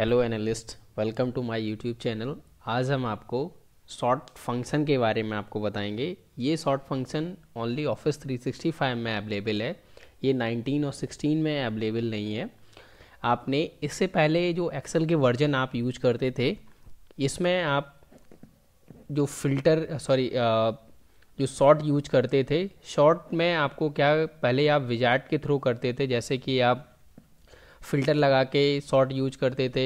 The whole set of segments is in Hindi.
hello analyst welcome to my YouTube channel आज हम आपको शॉर्ट फंक्शन के बारे में आपको बताएंगे ये शॉर्ट फंक्शन ओनली ऑफिस 365 में अवेलेबल है ये 19 और 16 में अवेलेबल नहीं है आपने इससे पहले जो एक्सेल के वर्जन आप यूज करते थे इसमें आप जो फिल्टर सॉरी जो शॉर्ट यूज करते थे शॉर्ट में आपको क्या पहले आप विजार्ट के थ्रू करते थे जैसे कि आप फ़िल्टर लगा के शॉर्ट यूज करते थे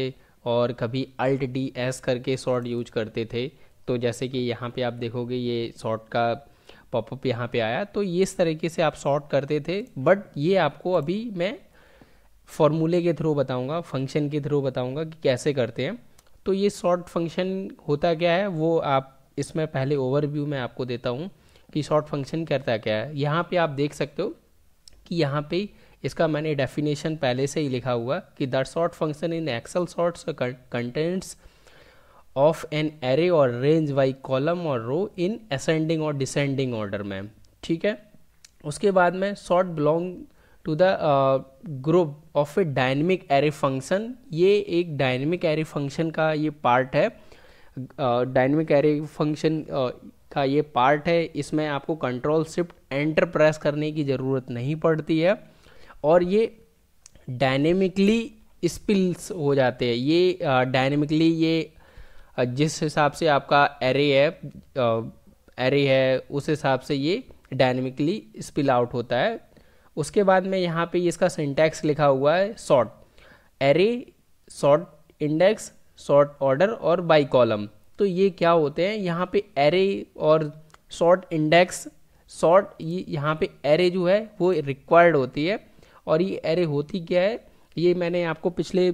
और कभी अल्ट डी एस करके शॉर्ट यूज करते थे तो जैसे कि यहाँ पे आप देखोगे ये शॉर्ट का पॉपअप यहाँ पे आया तो ये इस तरीके से आप शॉर्ट करते थे बट ये आपको अभी मैं फॉर्मूले के थ्रू बताऊँगा फंक्शन के थ्रू बताऊँगा कि कैसे करते हैं तो ये शॉर्ट फंक्शन होता क्या है वो आप इसमें पहले ओवरव्यू मैं आपको देता हूँ कि शॉर्ट फंक्शन करता क्या है यहाँ पे आप देख सकते हो कि यहाँ पे इसका मैंने डेफिनेशन पहले से ही लिखा हुआ कि that sort function in Excel sorts contents of an array और रेंज वाई कॉलम और रो इन असेंडिंग और डिसेंडिंग ऑर्डर में ठीक है उसके बाद में sort belong to the group of a dynamic array function ये एक डायनेमिक एरे फंक्शन का ये पार्ट है डायनेमिक एरे फंक्शन का ये पार्ट है इसमें आपको कंट्रोल शिफ्ट एंटर प्रेस करने की ज़रूरत नहीं पड़ती है और ये डायनेमिकली स्पिल्स हो जाते हैं ये डायनेमिकली ये जिस हिसाब से आपका एरे है एरे है उस हिसाब से ये डायनेमिकली स्पिल आउट होता है उसके बाद में यहाँ पे इसका सिंटैक्स लिखा हुआ है sort array sort index sort order और बाई कॉलम तो ये क्या होते हैं यहाँ पे एरे और सॉर्ट इंडेक्स सॉर्ट यहाँ पे एरे जो है वो रिक्वायर्ड होती है और ये एरे होती क्या है ये मैंने आपको पिछले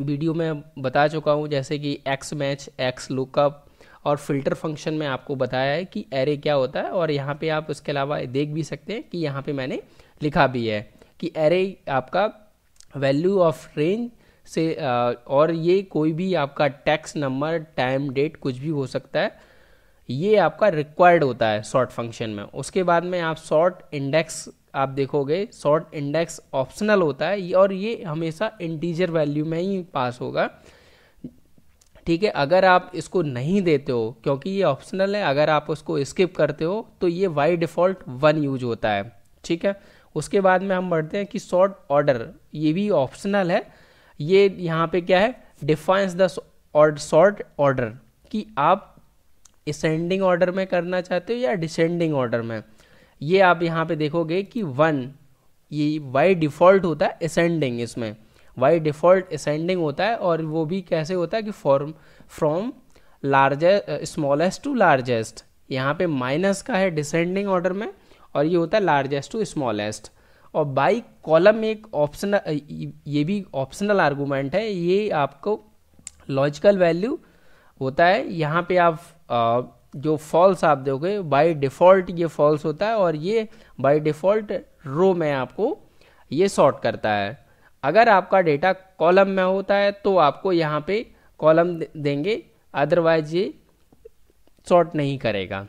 वीडियो में बता चुका हूँ जैसे कि एक्स मैच एक्स लुकअप और फिल्टर फंक्शन में आपको बताया है कि एरे क्या होता है और यहाँ पे आप उसके अलावा देख भी सकते हैं कि यहाँ पे मैंने लिखा भी है कि एरे आपका वैल्यू ऑफ रेंज से और ये कोई भी आपका टैक्स नंबर टाइम डेट कुछ भी हो सकता है ये आपका रिक्वायर्ड होता है सॉर्ट फंक्शन में उसके बाद में आप सॉर्ट इंडेक्स आप देखोगे सॉर्ट इंडेक्स ऑप्शनल होता है और ये हमेशा इंटीजर वैल्यू में ही पास होगा ठीक है अगर आप इसको नहीं देते हो क्योंकि ये ऑप्शनल है अगर आप उसको स्किप करते हो तो ये वाई डिफ़ॉल्ट वन यूज होता है ठीक है उसके बाद में हम बढ़ते हैं कि सॉर्ट ऑर्डर ये भी ऑप्शनल है ये यहाँ पे क्या है डिफाइंस द सॉर्ट ऑर्डर कि आप इसेंडिंग ऑर्डर में करना चाहते हो या डिसेंडिंग ऑर्डर में ये आप यहाँ पे देखोगे कि वन ये वाई डिफ़ॉल्ट होता है असेंडिंग इसमें वाई डिफ़ॉल्ट असेंडिंग होता है और वो भी कैसे होता है कि form from largest smallest to largest यहाँ पे माइनस का है डिसेंडिंग ऑर्डर में और ये होता है लार्जेस्ट टू स्मॉलेस्ट और बाई कॉलम एक ऑप्शनल uh, ये भी ऑप्शनल आर्गूमेंट है ये आपको लॉजिकल वैल्यू होता है यहाँ पे आप जो फॉल्स आप दोगे बाय डिफ़ॉल्ट ये फॉल्स होता है और ये बाय डिफ़ॉल्ट रो में आपको ये सॉर्ट करता है अगर आपका डेटा कॉलम में होता है तो आपको यहाँ पे कॉलम देंगे अदरवाइज ये सॉर्ट नहीं करेगा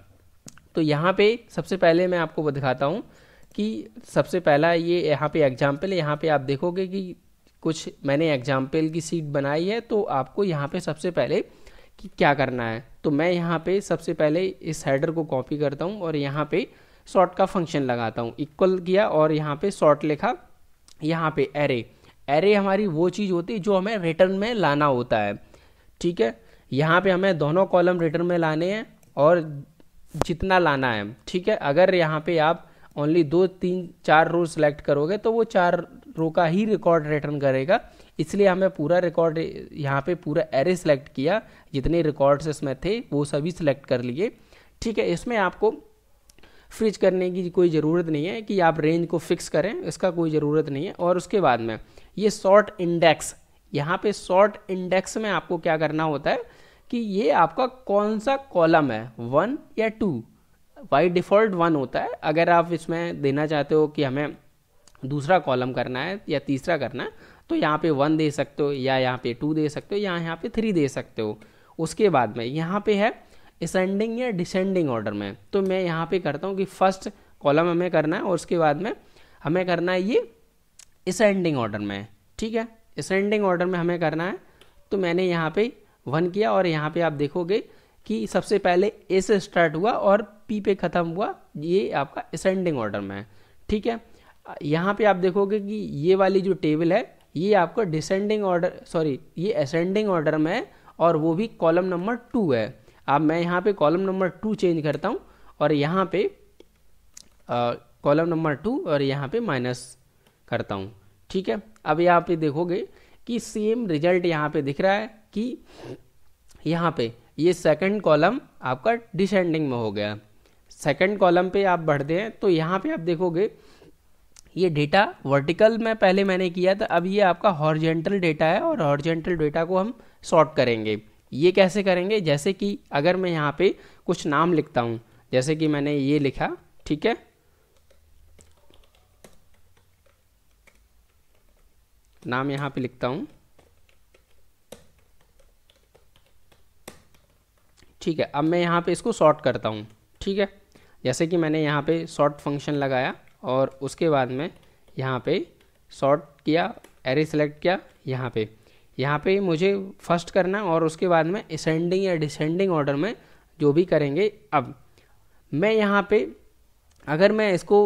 तो यहाँ पे सबसे पहले मैं आपको दिखाता हूँ कि सबसे पहला ये यहाँ पे एग्जाम्पल है यहाँ पे आप देखोगे कि कुछ मैंने एग्जाम्पल की सीट बनाई है तो आपको यहाँ पे सबसे पहले कि क्या करना है तो मैं यहाँ पे सबसे पहले इस हेडर को कॉपी करता हूँ और यहाँ पे शॉर्ट का फंक्शन लगाता हूँ इक्वल किया और यहाँ पे शॉर्ट लिखा यहाँ पे एरे एरे हमारी वो चीज़ होती है जो हमें रिटर्न में लाना होता है ठीक है यहाँ पे हमें दोनों कॉलम रिटर्न में लाने हैं और जितना लाना है ठीक है अगर यहाँ पे आप ओनली दो तीन चार रो सेलेक्ट करोगे तो वो चार रो का ही रिकॉर्ड रिटर्न करेगा इसलिए हमें पूरा रिकॉर्ड यहाँ पे पूरा एरे सेलेक्ट किया जितने रिकॉर्ड्स इसमें थे वो सभी सिलेक्ट कर लिए ठीक है इसमें आपको फ्रिज करने की कोई ज़रूरत नहीं है कि आप रेंज को फिक्स करें इसका कोई ज़रूरत नहीं है और उसके बाद में ये शॉर्ट इंडेक्स यहाँ पे शॉर्ट इंडेक्स में आपको क्या करना होता है कि ये आपका कौन सा कॉलम है वन या टू बाई डिफ़ॉल्ट वन होता है अगर आप इसमें देना चाहते हो कि हमें दूसरा कॉलम करना है या तीसरा करना है तो यहाँ पे वन दे सकते हो या यहाँ पे टू दे सकते हो या यहाँ पे थ्री दे सकते हो उसके बाद में यहाँ पे है असेंडिंग या डिसेंडिंग ऑर्डर में तो मैं यहाँ पे करता हूँ कि फर्स्ट कॉलम हमें करना है और उसके बाद में हमें करना है ये असेंडिंग ऑर्डर में ठीक है असेंडिंग ऑर्डर में हमें करना है तो मैंने यहाँ पे वन किया और यहाँ पे आप देखोगे कि सबसे पहले ए से स्टार्ट हुआ और पी पे ख़त्म हुआ ये आपका असेंडिंग ऑर्डर में है ठीक है यहाँ पे आप देखोगे कि ये वाली जो टेबल है ये आपका डिसेंडिंग ऑर्डर सॉरी ये असेंडिंग ऑर्डर में है और वो भी कॉलम नंबर टू है अब मैं यहाँ पे कॉलम नंबर टू चेंज करता हूँ और यहाँ पे कॉलम नंबर टू और यहाँ पे माइनस करता हूँ ठीक है अब यहाँ पे देखोगे कि सेम रिजल्ट यहाँ पे दिख रहा है कि यहाँ पे ये सेकंड कॉलम आपका डिसेंडिंग में हो गया सेकंड कॉलम पे आप बढ़ते हैं तो यहाँ पे आप देखोगे ये डेटा वर्टिकल में पहले मैंने किया था अब ये आपका हॉर्जेंटल डेटा है और हॉर्जेंटल डेटा को हम सॉर्ट करेंगे ये कैसे करेंगे जैसे कि अगर मैं यहाँ पे कुछ नाम लिखता हूँ जैसे कि मैंने ये लिखा ठीक है नाम यहाँ पे लिखता हूँ ठीक है अब मैं यहाँ पे इसको सॉर्ट करता हूँ ठीक है जैसे कि मैंने यहाँ पे सॉर्ट फंक्शन लगाया और उसके बाद में यहाँ पे शॉर्ट किया एरे सेलेक्ट किया यहाँ पे यहाँ पे मुझे फर्स्ट करना और उसके बाद में असेंडिंग या डिसेंडिंग ऑर्डर में जो भी करेंगे अब मैं यहाँ पे अगर मैं इसको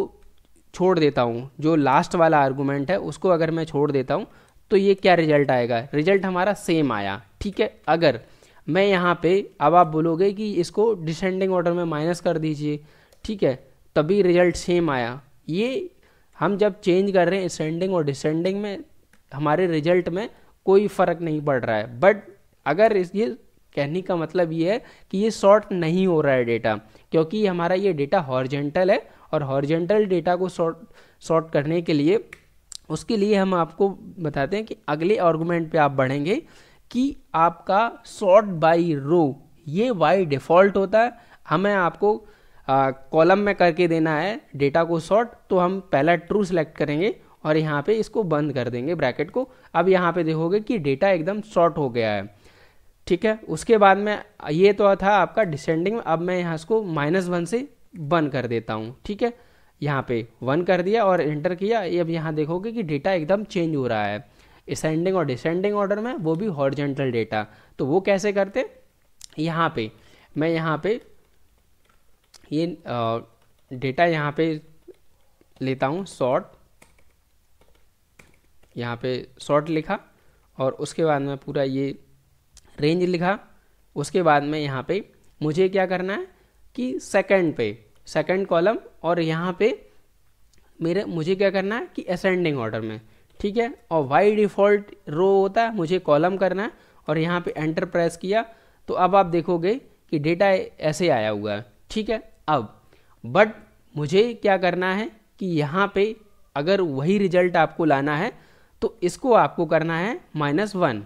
छोड़ देता हूँ जो लास्ट वाला आर्गूमेंट है उसको अगर मैं छोड़ देता हूँ तो ये क्या रिजल्ट आएगा रिजल्ट हमारा सेम आया ठीक है अगर मैं यहाँ पे अब आप बोलोगे कि इसको डिसेंडिंग ऑर्डर में माइनस कर दीजिए ठीक है तभी रिजल्ट सेम आया ये हम जब चेंज कर रहे हैं असेंडिंग और डिसेंडिंग में हमारे रिजल्ट में कोई फ़र्क नहीं पड़ रहा है बट अगर इस ये कहने का मतलब ये है कि ये सॉर्ट नहीं हो रहा है डेटा क्योंकि हमारा ये डेटा हॉर्जेंटल है और हॉर्जेंटल डेटा को सॉर्ट सॉर्ट करने के लिए उसके लिए हम आपको बताते हैं कि अगले आर्गूमेंट पे आप बढ़ेंगे कि आपका सॉर्ट बाई रो ये बाई डिफ़ॉल्ट होता है हमें आपको कॉलम में करके देना है डेटा को सॉर्ट तो हम पहला ट्रू सेलेक्ट करेंगे और यहाँ पे इसको बंद कर देंगे ब्रैकेट को अब यहाँ पे देखोगे कि डेटा एकदम शॉर्ट हो गया है ठीक है उसके बाद में ये तो था आपका डिसेंडिंग अब मैं यहाँ इसको माइनस वन से बंद कर देता हूँ ठीक है यहाँ पे वन कर दिया और एंटर किया अब यहाँ देखोगे कि डेटा एकदम चेंज हो रहा है असेंडिंग और डिसेंडिंग ऑर्डर में वो भी हॉर्जेंटल डेटा तो वो कैसे करते यहाँ पे मैं यहाँ पे ये डेटा यहाँ पे लेता हूँ शॉर्ट यहाँ पे शॉर्ट लिखा और उसके बाद में पूरा ये रेंज लिखा उसके बाद में यहाँ पे मुझे क्या करना है कि सेकंड पे सेकंड कॉलम और यहाँ पे मेरे मुझे क्या करना है कि असेंडिंग ऑर्डर में ठीक है और वाई डिफ़ॉल्ट रो होता है मुझे कॉलम करना है और यहाँ पे एंटर प्रेस किया तो अब आप देखोगे कि डेटा ऐसे आया हुआ है ठीक है अब बट मुझे क्या करना है कि यहाँ पे अगर वही रिजल्ट आपको लाना है तो इसको आपको करना है माइनस वन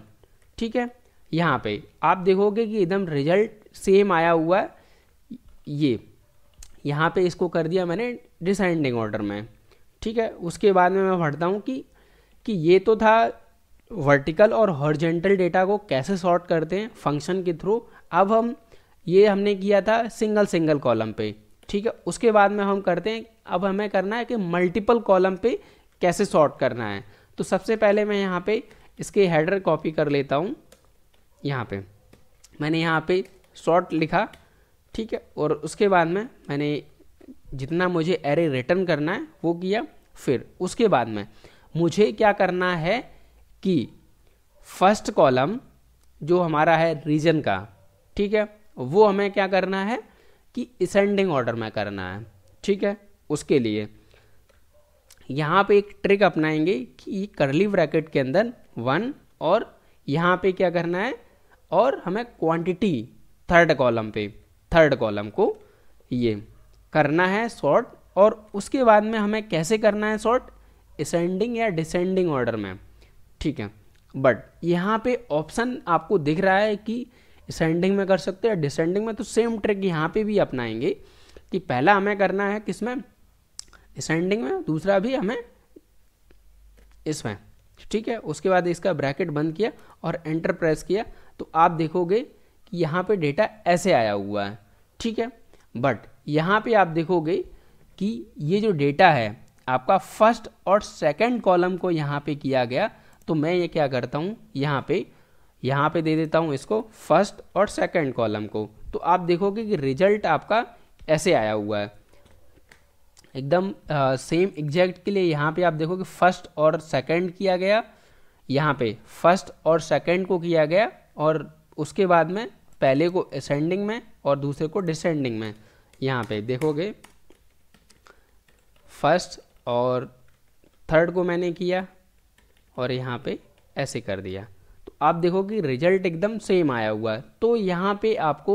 ठीक है यहाँ पे आप देखोगे कि एकदम रिजल्ट सेम आया हुआ है ये यहाँ पे इसको कर दिया मैंने डिसेंडिंग ऑर्डर में ठीक है उसके बाद में मैं पढ़ता हूँ कि कि ये तो था वर्टिकल और हॉर्जेंटल डेटा को कैसे सॉर्ट करते हैं फंक्शन के थ्रू अब हम ये हमने किया था सिंगल सिंगल कॉलम पे ठीक है उसके बाद में हम करते हैं अब हमें करना है कि मल्टीपल कॉलम पे कैसे सॉर्ट करना है तो सबसे पहले मैं यहाँ पे इसके हेडर कॉपी कर लेता हूँ यहाँ पे मैंने यहाँ पे सॉर्ट लिखा ठीक है और उसके बाद में मैंने जितना मुझे एरे रिटर्न करना है वो किया फिर उसके बाद में मुझे क्या करना है कि फर्स्ट कॉलम जो हमारा है रीजन का ठीक है वो हमें क्या करना है कि इसेंडिंग ऑर्डर में करना है ठीक है उसके लिए यहाँ पे एक ट्रिक अपनाएंगे कि करली ब्रैकेट के अंदर वन और यहाँ पे क्या करना है और हमें क्वांटिटी थर्ड कॉलम पे थर्ड कॉलम को ये करना है सॉर्ट और उसके बाद में हमें कैसे करना है सॉर्ट इसेंडिंग या डिसेंडिंग ऑर्डर में ठीक है बट यहाँ पे ऑप्शन आपको दिख रहा है कि असेंडिंग में कर सकते हैं डिसेंडिंग में तो सेम ट्रिक यहाँ पे भी अपनाएंगे कि पहला हमें करना है किसमें असेंडिंग में दूसरा भी हमें इसमें ठीक है उसके बाद इसका ब्रैकेट बंद किया और एंटर प्रेस किया तो आप देखोगे कि यहाँ पे डेटा ऐसे आया हुआ है ठीक है बट यहाँ पे आप देखोगे कि ये जो डेटा है आपका फर्स्ट और सेकंड कॉलम को यहाँ पे किया गया तो मैं ये क्या करता हूँ यहाँ पे यहाँ पे दे देता हूँ इसको फर्स्ट और सेकंड कॉलम को तो आप देखोगे कि रिजल्ट आपका ऐसे आया हुआ है एकदम सेम एग्जैक्ट के लिए यहाँ पे आप देखोगे फर्स्ट और सेकंड किया गया यहाँ पे फर्स्ट और सेकंड को किया गया और उसके बाद में पहले को असेंडिंग में और दूसरे को डिसेंडिंग में यहाँ पे देखोगे फर्स्ट और थर्ड को मैंने किया और यहाँ पे ऐसे कर दिया आप देखो कि रिजल्ट एकदम सेम आया हुआ है तो यहाँ पे आपको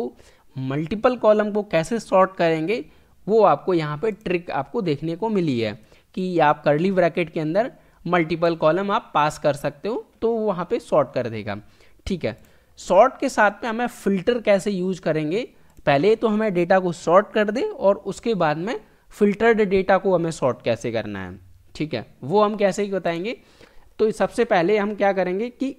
मल्टीपल कॉलम को कैसे सॉर्ट करेंगे वो आपको यहाँ पे ट्रिक आपको देखने को मिली है कि आप करली ब्रैकेट के अंदर मल्टीपल कॉलम आप पास कर सकते हो तो वहाँ पे सॉर्ट कर देगा ठीक है सॉर्ट के साथ में हमें फिल्टर कैसे यूज करेंगे पहले तो हमें डेटा को सॉर्ट कर दे और उसके बाद में फिल्टर्ड डेटा को हमें सॉर्ट कैसे करना है ठीक है वो हम कैसे बताएंगे तो सबसे पहले हम क्या करेंगे कि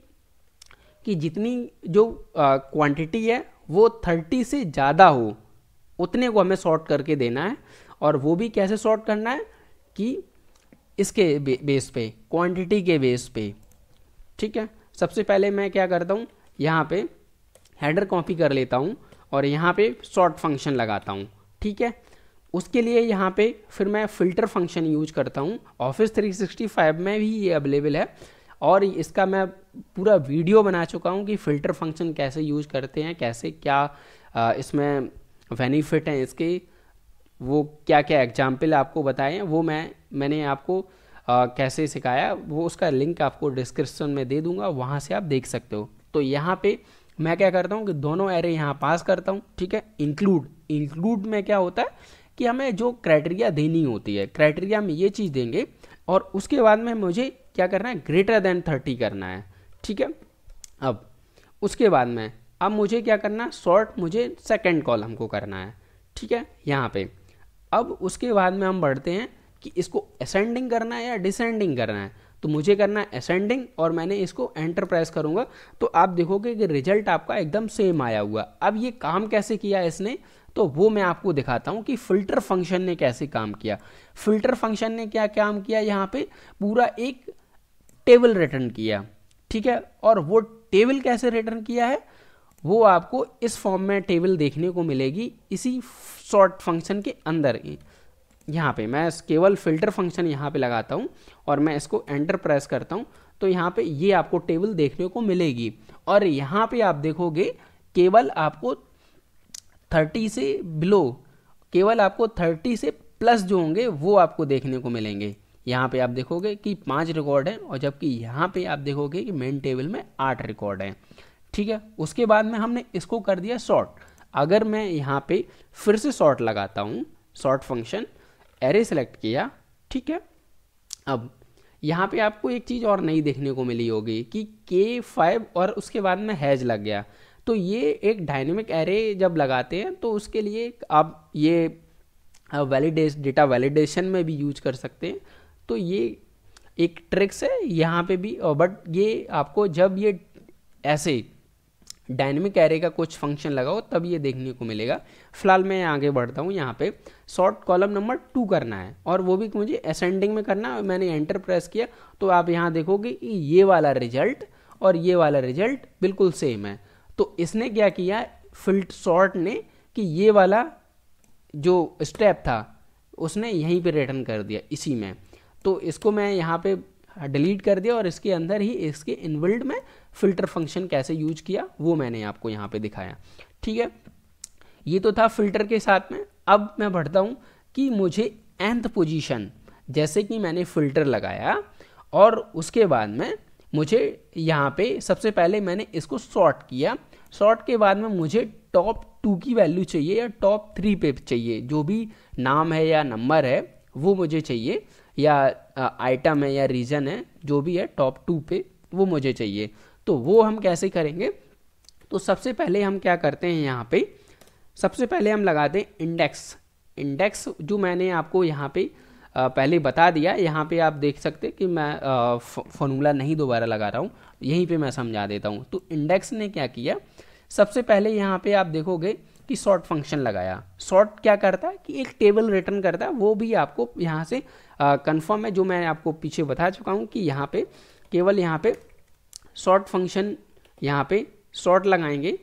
कि जितनी जो क्वांटिटी है वो थर्टी से ज़्यादा हो उतने को हमें शॉर्ट करके देना है और वो भी कैसे शॉर्ट करना है कि इसके बेस पे क्वांटिटी के बेस पे ठीक है सबसे पहले मैं क्या करता हूँ यहाँ पे हेडर कॉपी कर लेता हूँ और यहाँ पे शॉर्ट फंक्शन लगाता हूँ ठीक है उसके लिए यहाँ पे फिर मैं फ़िल्टर फंक्शन यूज करता हूँ ऑफिस 365 में भी ये अवेलेबल है और इसका मैं पूरा वीडियो बना चुका हूँ कि फ़िल्टर फंक्शन कैसे यूज करते हैं कैसे क्या इसमें बेनिफिट हैं इसके वो क्या क्या एग्जाम्पल आपको बताए हैं वो मैं मैंने आपको आ, कैसे सिखाया वो उसका लिंक आपको डिस्क्रिप्शन में दे दूंगा वहाँ से आप देख सकते हो तो यहाँ पे मैं क्या करता हूँ कि दोनों एरे यहाँ पास करता हूँ ठीक है इंक्लूड इंक्लूड में क्या होता है कि हमें जो क्राइटेरिया देनी होती है क्राइटेरिया में ये चीज़ देंगे और उसके बाद में मुझे क्या करना है ग्रेटर देन थर्टी करना है ठीक है अब उसके बाद में अब मुझे क्या करना शॉर्ट मुझे सेकेंड कॉलम को करना है ठीक है यहाँ पे अब उसके बाद में हम बढ़ते हैं कि इसको असेंडिंग करना है या डिसेंडिंग करना है तो मुझे करना है असेंडिंग और मैंने इसको एंटर प्रेस करूँगा तो आप देखोगे कि रिजल्ट आपका एकदम सेम आया हुआ अब ये काम कैसे किया इसने तो वो मैं आपको दिखाता हूँ कि फिल्टर फंक्शन ने कैसे काम किया फिल्टर फंक्शन ने क्या काम किया यहाँ पे पूरा एक टेबल रिटर्न किया ठीक है और वो टेबल कैसे रिटर्न किया है वो आपको इस फॉर्म में टेबल देखने को मिलेगी इसी शॉर्ट फंक्शन के अंदर यहाँ पे मैं केवल फिल्टर फंक्शन यहाँ पे लगाता हूँ और मैं इसको एंटर प्रेस करता हूँ तो यहाँ पे ये आपको टेबल देखने को मिलेगी और यहाँ पे आप देखोगे केवल आपको 30 से बिलो केवल आपको 30 से प्लस जो होंगे वो आपको देखने को मिलेंगे यहाँ पे आप देखोगे कि पांच रिकॉर्ड हैं और जबकि यहाँ पे आप देखोगे कि मेन टेबल में आठ रिकॉर्ड हैं ठीक है उसके बाद में हमने इसको कर दिया शॉर्ट अगर मैं यहाँ पे फिर से शॉर्ट लगाता हूँ शॉर्ट फंक्शन एरे सेलेक्ट किया ठीक है अब यहाँ पे आपको एक चीज़ और नई देखने को मिली होगी कि के फाइव और उसके बाद में हैज लग गया तो ये एक डायनेमिक एरे जब लगाते हैं तो उसके लिए आप ये वैलिडेश डेटा वैलिडेशन में भी यूज कर सकते हैं तो ये एक ट्रिक्स है यहाँ पे भी और बट ये आपको जब ये ऐसे डायनेमिक एरे का कुछ फंक्शन लगाओ तब ये देखने को मिलेगा फिलहाल मैं आगे बढ़ता हूँ यहाँ पे शॉर्ट कॉलम नंबर टू करना है और वो भी मुझे असेंडिंग में करना है मैंने एंटर प्रेस किया तो आप यहाँ देखोगे कि ये वाला रिजल्ट और ये वाला रिजल्ट बिल्कुल सेम है तो इसने क्या किया फिल्ट शॉर्ट ने कि ये वाला जो स्टेप था उसने यहीं पर रिटर्न कर दिया इसी में तो इसको मैं यहाँ पे डिलीट कर दिया और इसके अंदर ही इसके इनबिल्ड में फिल्टर फंक्शन कैसे यूज किया वो मैंने आपको यहाँ पे दिखाया ठीक है ये तो था फिल्टर के साथ में अब मैं बढ़ता हूँ कि मुझे एंथ पोजिशन जैसे कि मैंने फिल्टर लगाया और उसके बाद में मुझे यहाँ पे सबसे पहले मैंने इसको शॉर्ट किया शॉर्ट के बाद में मुझे टॉप टू की वैल्यू चाहिए या टॉप थ्री पे चाहिए जो भी नाम है या नंबर है वो मुझे चाहिए या आइटम है या रीजन है जो भी है टॉप टू पे वो मुझे चाहिए तो वो हम कैसे करेंगे तो सबसे पहले हम क्या करते हैं यहाँ पे सबसे पहले हम लगाते हैं इंडेक्स इंडेक्स जो मैंने आपको यहाँ पे पहले बता दिया यहाँ पे आप देख सकते कि मैं फॉर्मूला नहीं दोबारा लगा रहा हूँ यहीं पे मैं समझा देता हूँ तो इंडेक्स ने क्या किया सबसे पहले यहाँ पे आप देखोगे कि सॉर्ट फंक्शन लगाया सॉर्ट क्या करता है कि एक टेबल रिटर्न करता है वो भी आपको यहाँ से कंफर्म है जो मैं आपको पीछे बता चुका हूँ कि यहाँ पे केवल यहाँ पे सॉर्ट फंक्शन यहाँ पे सॉर्ट लगाएंगे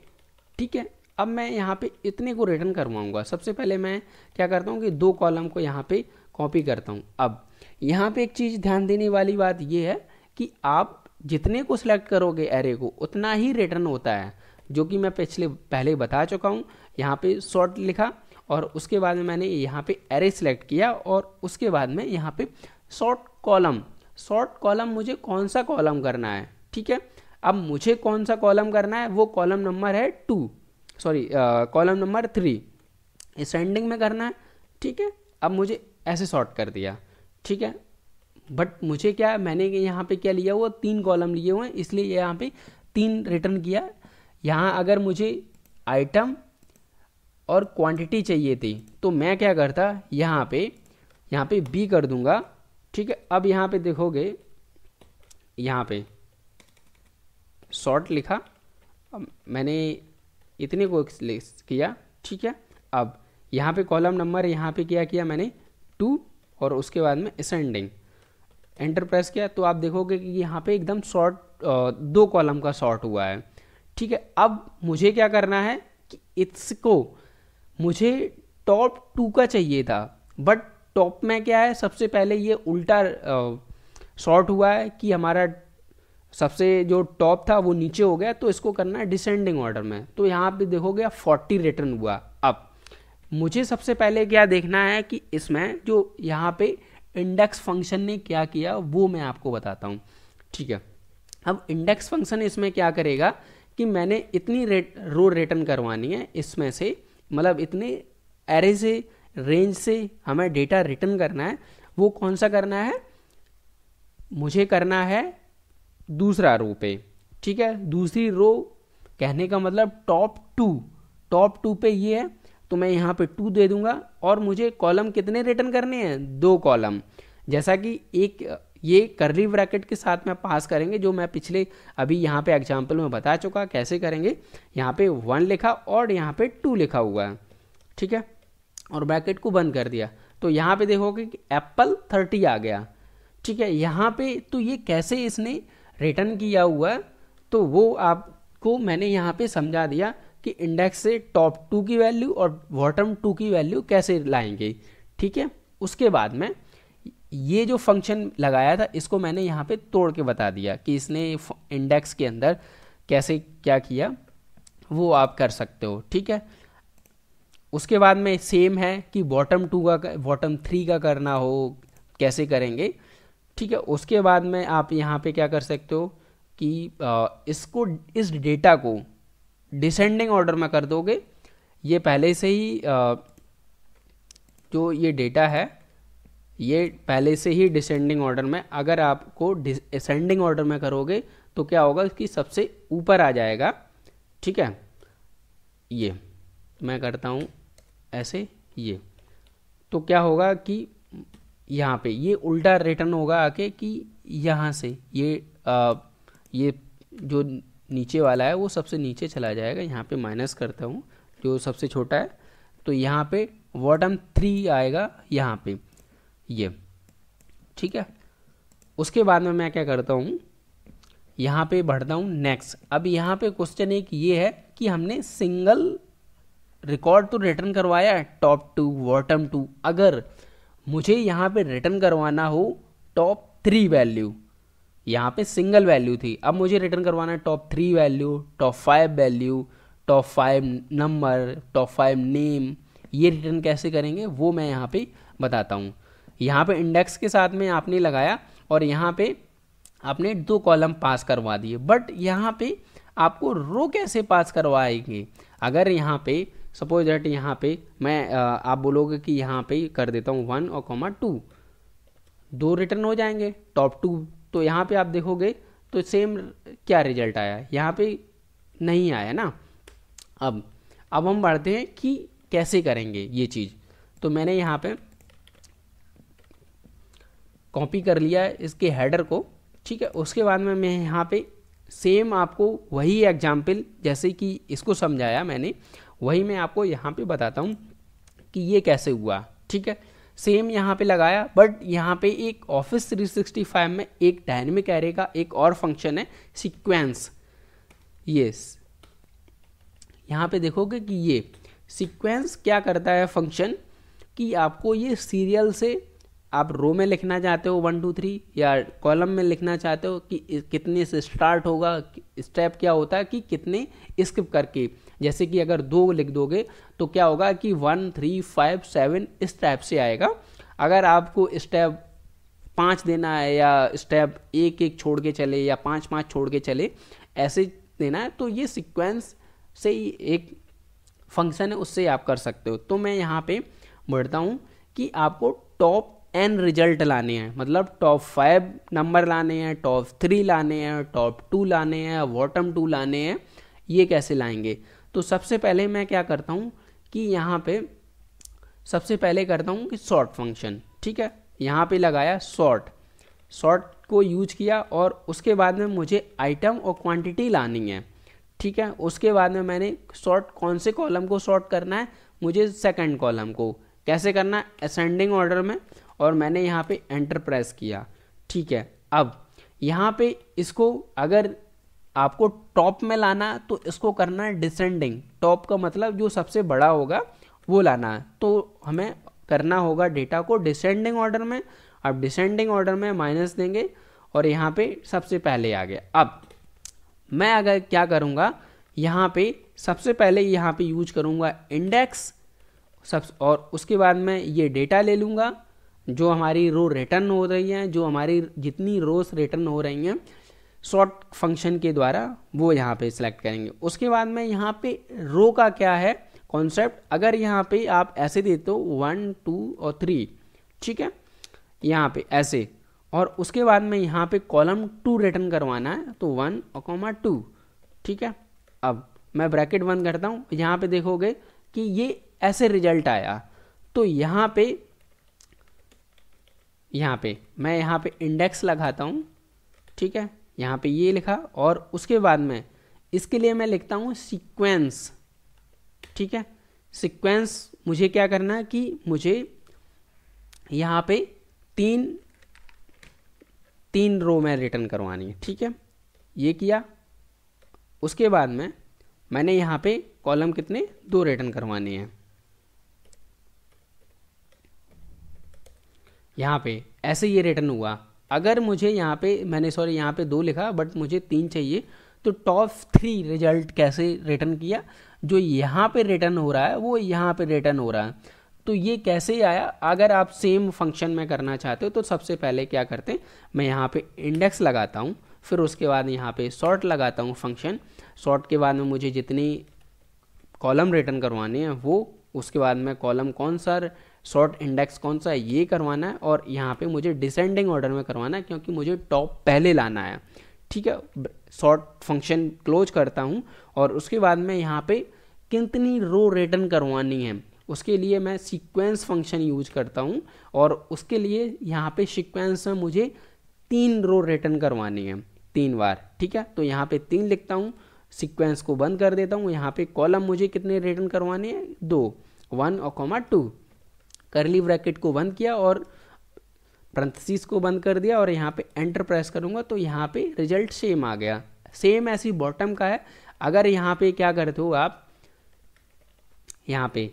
ठीक है अब मैं यहाँ पे इतने को रिटर्न करवाऊँगा सबसे पहले मैं क्या करता हूँ कि दो कॉलम को यहाँ पे कॉपी करता हूँ अब यहाँ पे एक चीज़ ध्यान देने वाली बात ये है कि आप जितने को सिलेक्ट करोगे एरे को उतना ही रिटर्न होता है जो कि मैं पिछले पहले बता चुका हूँ यहाँ पे शॉर्ट लिखा और उसके बाद में मैंने यहाँ पे एरे सेलेक्ट किया और उसके बाद में यहाँ पे शॉर्ट कॉलम शॉर्ट कॉलम मुझे कौन सा कॉलम करना है ठीक है अब मुझे कौन सा कॉलम करना है वो कॉलम नंबर है two sorry column number three standing में करना है ठीक है अब मुझे ऐसे शॉर्ट कर दिया ठीक है बट मुझे क्या मैंने यहाँ पे क्या लिया हुआ तीन कॉलम लिए हुए हैं इसलिए यहाँ पे तीन रिटर्न किया यहाँ अगर मुझे आइटम और क्वांटिटी चाहिए थी तो मैं क्या करता यहाँ पे यहाँ पे बी कर दूंगा ठीक है अब यहाँ पे देखोगे यहाँ पे शॉर्ट लिखा मैंने इतने को किया ठीक है अब यहाँ पे कॉलम नंबर यहाँ पे क्या किया मैंने टू और उसके बाद में असेंडिंग एंटर प्रेस किया तो आप देखोगे कि यहाँ पे एकदम शॉर्ट दो कॉलम का शॉर्ट हुआ है ठीक है अब मुझे क्या करना है कि इसको मुझे टॉप टू का चाहिए था बट टॉप में क्या है सबसे पहले ये उल्टा शॉर्ट हुआ है कि हमारा सबसे जो टॉप था वो नीचे हो गया तो इसको करना है डिसेंडिंग ऑर्डर में तो यहाँ पे देखोगे फोर्टी रिटर्न हुआ अब मुझे सबसे पहले क्या देखना है कि इसमें जो यहाँ पे इंडेक्स फंक्शन ने क्या किया वो मैं आपको बताता हूँ ठीक है अब इंडेक्स फंक्शन इसमें क्या करेगा कि मैंने इतनी रेट रो रिटर्न करवानी है इसमें से मतलब इतने एरे से रेंज से हमें डेटा रिटर्न करना है वो कौन सा करना है मुझे करना है दूसरा रो पे ठीक है दूसरी रो कहने का मतलब टॉप टू टॉप टू पे ये है तो मैं यहाँ पे टू दे दूंगा और मुझे कॉलम कितने रिटर्न करने हैं दो कॉलम जैसा कि एक ये करली ब्रैकेट के साथ में पास करेंगे जो मैं पिछले अभी यहाँ पे एग्जाम्पल में बता चुका कैसे करेंगे यहाँ पे वन लिखा और यहाँ पे टू लिखा हुआ है ठीक है और ब्रैकेट को बंद कर दिया तो यहाँ पे देखोगे कि एप्पल थर्टी आ गया ठीक है यहाँ पे तो ये कैसे इसने रिटर्न किया हुआ है तो वो आपको मैंने यहाँ पे समझा दिया कि इंडेक्स से टॉप टू की वैल्यू और बॉटम टू की वैल्यू कैसे लाएंगे ठीक है उसके बाद में ये जो फंक्शन लगाया था इसको मैंने यहाँ पे तोड़ के बता दिया कि इसने इंडेक्स के अंदर कैसे क्या किया वो आप कर सकते हो ठीक है उसके बाद में सेम है कि बॉटम टू का बॉटम थ्री का करना हो कैसे करेंगे ठीक है उसके बाद में आप यहाँ पे क्या कर सकते हो कि इसको इस डेटा को डिसेंडिंग ऑर्डर में कर दोगे ये पहले से ही जो ये डेटा है ये पहले से ही डिसेंडिंग ऑर्डर में अगर आपको डिसेंडिंग ऑर्डर में करोगे तो क्या होगा कि सबसे ऊपर आ जाएगा ठीक है ये मैं करता हूँ ऐसे ये तो क्या होगा कि यहाँ पे ये उल्टा रिटर्न होगा आके कि यहाँ से ये आ, ये जो नीचे वाला है वो सबसे नीचे चला जाएगा यहाँ पे माइनस करता हूँ जो सबसे छोटा है तो यहाँ पे वॉटम थ्री आएगा यहाँ पे ये ठीक है उसके बाद में मैं क्या करता हूँ यहाँ पे बढ़ता हूँ नेक्स्ट अब यहाँ पे क्वेश्चन एक ये है कि हमने सिंगल रिकॉर्ड तो रिटर्न करवाया है टॉप टू वॉटम टू अगर मुझे यहाँ पे रिटर्न करवाना हो टॉप थ्री वैल्यू यहाँ पे सिंगल वैल्यू थी अब मुझे रिटर्न करवाना है top three value top five value top five number top five name ये रिटर्न कैसे करेंगे वो मैं यहाँ पे बताता हूँ यहाँ पे इंडेक्स के साथ में आपने लगाया और यहाँ पे आपने दो कॉलम पास करवा दिए बट यहाँ पे आपको रो कैसे पास करवाएंगे अगर यहाँ पे सपोज दैट यहाँ पे मैं आप बोलोगे कि यहाँ पे कर देता हूँ वन और कॉमा टू दो रिटर्न हो जाएंगे टॉप टू तो यहाँ पे आप देखोगे तो सेम क्या रिजल्ट आया यहाँ पे नहीं आया ना अब अब हम बढ़ते हैं कि कैसे करेंगे ये चीज़ तो मैंने यहाँ पे कॉपी कर लिया है इसके हेडर को ठीक है उसके बाद में मैं यहाँ पे सेम आपको वही एग्जाम्पल जैसे कि इसको समझाया मैंने वही मैं आपको यहाँ पे बताता हूँ कि ये कैसे हुआ ठीक है सेम यहाँ पे लगाया बट यहाँ पे एक ऑफिस 365 में एक डायनेमिक एरे का एक और फंक्शन है सिक्वेंस यस यहाँ पे देखोगे कि ये सिक्वेंस क्या करता है फंक्शन कि आपको ये सीरियल से आप रो में लिखना चाहते हो वन टू थ्री या कॉलम में लिखना चाहते हो कि कितने से स्टार्ट होगा स्टेप क्या होता है कि कितने स्किप करके जैसे कि अगर दो लिख दोगे तो क्या होगा कि वन थ्री फाइव सेवन इस टाइप से आएगा अगर आपको स्टेप पाँच देना है या स्टेप एक एक छोड़ के चले या पाँच पाँच छोड़ के चले ऐसे देना है तो ये सिक्वेंस से ही एक फंक्शन है उससे आप कर सकते हो तो मैं यहाँ पे बढ़ता हूँ कि आपको टॉप एन रिजल्ट लाने हैं मतलब टॉप फाइव नंबर लाने हैं टॉप थ्री लाने हैं टॉप टू लाने हैं बॉटम टू लाने हैं ये कैसे लाएंगे तो सबसे पहले मैं क्या करता हूँ कि यहाँ पे सबसे पहले करता हूँ कि शॉर्ट फंक्शन ठीक है यहाँ पे लगाया शॉर्ट शॉर्ट को यूज किया और उसके बाद में मुझे आइटम और क्वांटिटी लानी है ठीक है उसके बाद में मैंने शॉर्ट कौन से कॉलम को शॉर्ट करना है मुझे सेकंड कॉलम को कैसे करना है असेंडिंग ऑर्डर में और मैंने यहाँ पे एंटर प्रेस किया ठीक है अब यहाँ पे इसको अगर आपको टॉप में लाना तो इसको करना है डिसेंडिंग टॉप का मतलब जो सबसे बड़ा होगा वो लाना है तो हमें करना होगा डेटा को डिसेंडिंग ऑर्डर में अब डिसेंडिंग ऑर्डर में माइनस देंगे और यहाँ पे सबसे पहले आ गया अब मैं अगर क्या करूँगा यहाँ पे सबसे पहले यहाँ पे यूज करूँगा इंडेक्स सब और उसके बाद मैं ये डेटा ले लूँगा जो हमारी रो रिटर्न हो रही है जो हमारी जितनी रोस रिटर्न हो रही हैं शॉर्ट फंक्शन के द्वारा वो यहाँ पे सिलेक्ट करेंगे उसके बाद में यहाँ पे रो का क्या है कॉन्सेप्ट अगर यहाँ पे आप ऐसे देते हो वन टू और थ्री ठीक है यहाँ पे ऐसे और उसके बाद में यहाँ पे कॉलम टू रिटर्न करवाना है तो वन और कॉमा टू ठीक है अब मैं ब्रैकेट बंद करता हूँ यहाँ पे देखोगे कि ये ऐसे रिजल्ट आया तो यहाँ पे यहाँ पे मैं यहाँ पे इंडेक्स लगाता हूँ ठीक है यहाँ पे ये लिखा और उसके बाद में इसके लिए मैं लिखता हूँ सीक्वेंस ठीक है सीक्वेंस मुझे क्या करना है कि मुझे यहाँ पे तीन तीन रो में रिटर्न करवानी है ठीक है ये किया उसके बाद में मैंने यहाँ पे कॉलम कितने दो रिटर्न करवाने हैं यहाँ पे ऐसे ये रिटर्न हुआ अगर मुझे यहाँ पे मैंने सॉरी यहाँ पे दो लिखा बट मुझे तीन चाहिए तो टॉप थ्री रिजल्ट कैसे रिटर्न किया जो यहाँ पे रिटर्न हो रहा है वो यहाँ पे रिटर्न हो रहा है तो ये कैसे आया अगर आप सेम फंक्शन में करना चाहते हो तो सबसे पहले क्या करते हैं मैं यहाँ पे इंडेक्स लगाता हूँ फिर उसके बाद यहाँ पे सॉर्ट लगाता हूँ फंक्शन सॉर्ट के बाद में मुझे जितनी कॉलम रिटर्न करवानी है वो उसके बाद में कॉलम कौन सा शॉर्ट इंडेक्स कौन सा है ये करवाना है और यहाँ पे मुझे डिसेंडिंग ऑर्डर में करवाना है क्योंकि मुझे टॉप पहले लाना है ठीक है शॉर्ट फंक्शन क्लोज करता हूँ और उसके बाद में यहाँ पे कितनी रो रिटर्न करवानी है उसके लिए मैं सीक्वेंस फंक्शन यूज करता हूँ और उसके लिए यहाँ पे सीक्वेंस में मुझे तीन रो रिटर्न करवानी है तीन बार ठीक है तो यहाँ पे तीन लिखता हूँ सीक्वेंस को बंद कर देता हूँ यहाँ पे कॉलम मुझे कितने रिटर्न करवाने हैं दो वन और कॉमा टू करली ब्रैकेट को बंद किया और प्रंथसीस को बंद कर दिया और यहाँ पे एंटर प्रेस करूँगा तो यहाँ पे रिजल्ट सेम आ गया सेम ऐसी बॉटम का है अगर यहाँ पे क्या करते हो आप यहाँ पे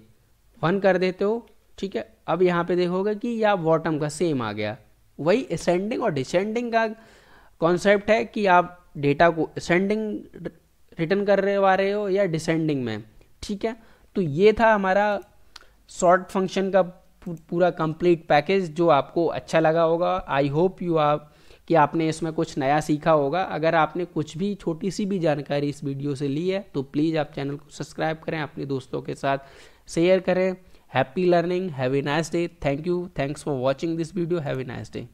वन कर देते हो ठीक है अब यहाँ पे देखोगे कि यह बॉटम का सेम आ गया वही असेंडिंग और डिसेंडिंग का कॉन्सेप्ट है कि आप डेटा को असेंडिंग रिटर्न कर रहे आ रहे हो या डिसेंडिंग में ठीक है तो ये था हमारा शॉर्ट फंक्शन का पूरा कंप्लीट पैकेज जो आपको अच्छा लगा होगा आई होप यू आप कि आपने इसमें कुछ नया सीखा होगा अगर आपने कुछ भी छोटी सी भी जानकारी इस वीडियो से ली है तो प्लीज़ आप चैनल को सब्सक्राइब करें अपने दोस्तों के साथ शेयर करें happy learning have a nice day thank you thanks for watching this video have a nice day